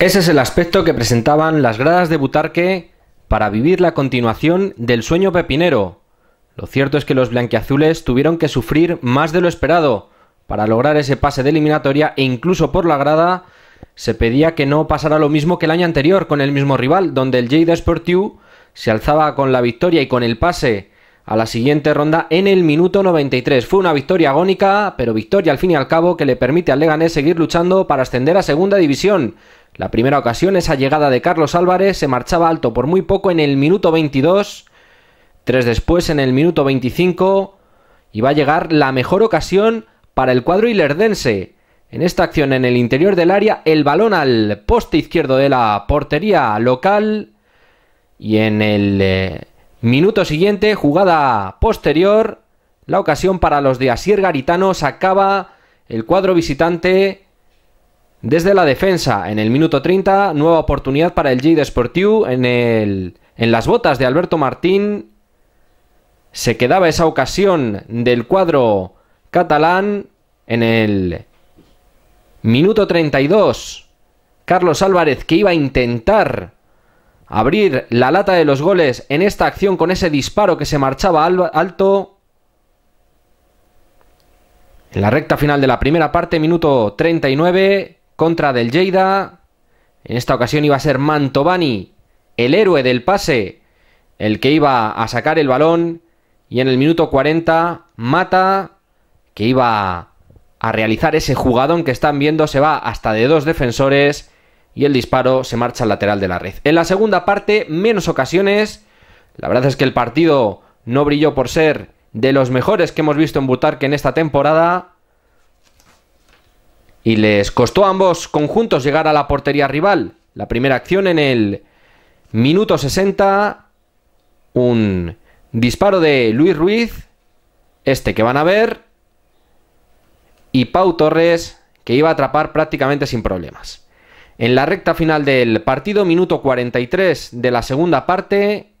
Ese es el aspecto que presentaban las gradas de Butarque para vivir la continuación del sueño pepinero. Lo cierto es que los blanquiazules tuvieron que sufrir más de lo esperado para lograr ese pase de eliminatoria e incluso por la grada se pedía que no pasara lo mismo que el año anterior con el mismo rival, donde el Jade Sportiu se alzaba con la victoria y con el pase a la siguiente ronda en el minuto 93. Fue una victoria agónica, pero victoria al fin y al cabo que le permite al Leganés seguir luchando para ascender a segunda división. La primera ocasión, esa llegada de Carlos Álvarez, se marchaba alto por muy poco en el minuto 22, tres después en el minuto 25, y va a llegar la mejor ocasión para el cuadro hilerdense. En esta acción en el interior del área, el balón al poste izquierdo de la portería local y en el eh, minuto siguiente, jugada posterior, la ocasión para los de Asier Garitano, sacaba el cuadro visitante desde la defensa, en el minuto 30, nueva oportunidad para el Jade Sportiu en, el, en las botas de Alberto Martín. Se quedaba esa ocasión del cuadro catalán en el minuto 32. Carlos Álvarez que iba a intentar abrir la lata de los goles en esta acción con ese disparo que se marchaba alto. En la recta final de la primera parte, minuto 39, contra Del Lleida. En esta ocasión iba a ser Mantovani, el héroe del pase, el que iba a sacar el balón. Y en el minuto 40, Mata, que iba a realizar ese jugadón que están viendo, se va hasta de dos defensores y el disparo se marcha al lateral de la red. En la segunda parte, menos ocasiones. La verdad es que el partido no brilló por ser de los mejores que hemos visto en Butarque en esta temporada y les costó a ambos conjuntos llegar a la portería rival. La primera acción en el minuto 60, un disparo de Luis Ruiz, este que van a ver, y Pau Torres que iba a atrapar prácticamente sin problemas. En la recta final del partido, minuto 43 de la segunda parte,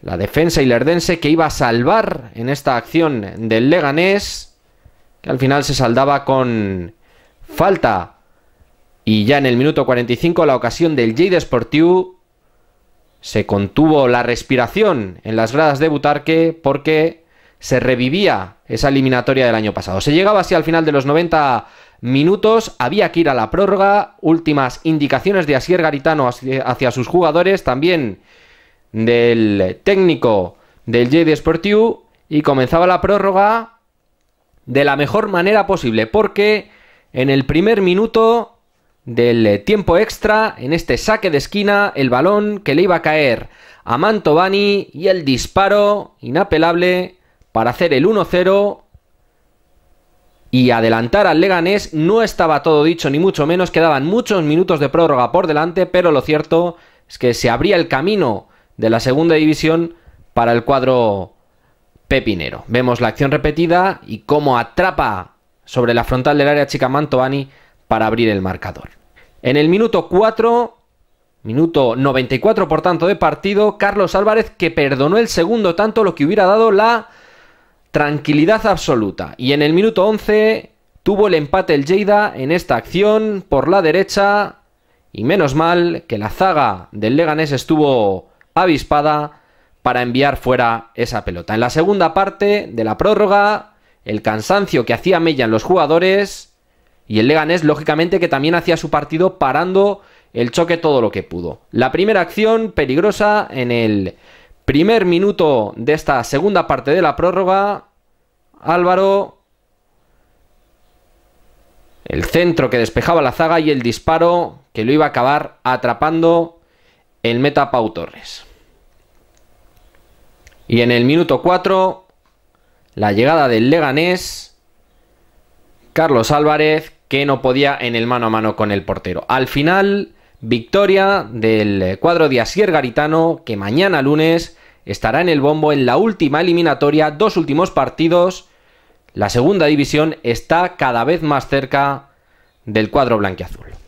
la defensa ilerdense que iba a salvar en esta acción del Leganés, que al final se saldaba con Falta. Y ya en el minuto 45 la ocasión del Jade Sportiu se contuvo la respiración en las gradas de Butarque porque se revivía esa eliminatoria del año pasado. Se llegaba así al final de los 90 minutos, había que ir a la prórroga, últimas indicaciones de Asier Garitano hacia sus jugadores, también del técnico del de Sportiu y comenzaba la prórroga de la mejor manera posible porque en el primer minuto del eh, tiempo extra, en este saque de esquina, el balón que le iba a caer a Mantovani y el disparo inapelable para hacer el 1-0 y adelantar al Leganés. No estaba todo dicho, ni mucho menos, quedaban muchos minutos de prórroga por delante, pero lo cierto es que se abría el camino de la segunda división para el cuadro pepinero. Vemos la acción repetida y cómo atrapa sobre la frontal del área chica Mantovani para abrir el marcador. En el minuto 4, minuto 94 por tanto de partido, Carlos Álvarez que perdonó el segundo tanto lo que hubiera dado la tranquilidad absoluta. Y en el minuto 11 tuvo el empate el Lleida en esta acción por la derecha y menos mal que la zaga del Leganés estuvo avispada para enviar fuera esa pelota. En la segunda parte de la prórroga el cansancio que hacía Mella en los jugadores y el Leganés, lógicamente, que también hacía su partido parando el choque todo lo que pudo. La primera acción peligrosa en el primer minuto de esta segunda parte de la prórroga. Álvaro. El centro que despejaba la zaga y el disparo que lo iba a acabar atrapando el meta Pau Torres. Y en el minuto 4, la llegada del Leganés, Carlos Álvarez, que no podía en el mano a mano con el portero. Al final, victoria del cuadro de Asier Garitano, que mañana lunes estará en el bombo en la última eliminatoria, dos últimos partidos. La segunda división está cada vez más cerca del cuadro blanquiazul.